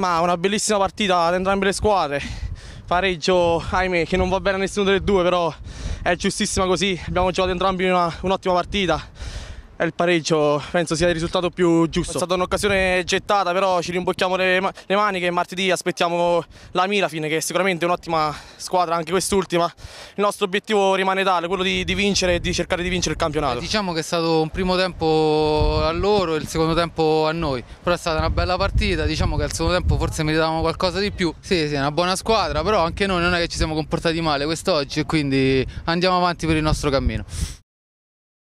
ma una bellissima partita da entrambe le squadre. Pareggio, ahimè, che non va bene a nessuno delle due, però è giustissima così. Abbiamo giocato entrambi un'ottima partita il pareggio penso sia il risultato più giusto. È stata un'occasione gettata, però ci rimbocchiamo le, le maniche e martedì aspettiamo la Mirafine, che è sicuramente è un'ottima squadra, anche quest'ultima. Il nostro obiettivo rimane tale, quello di, di vincere e di cercare di vincere il campionato. Eh, diciamo che è stato un primo tempo a loro e il secondo tempo a noi, però è stata una bella partita, diciamo che al secondo tempo forse meritavamo qualcosa di più. Sì, sì, è una buona squadra, però anche noi non è che ci siamo comportati male quest'oggi e quindi andiamo avanti per il nostro cammino.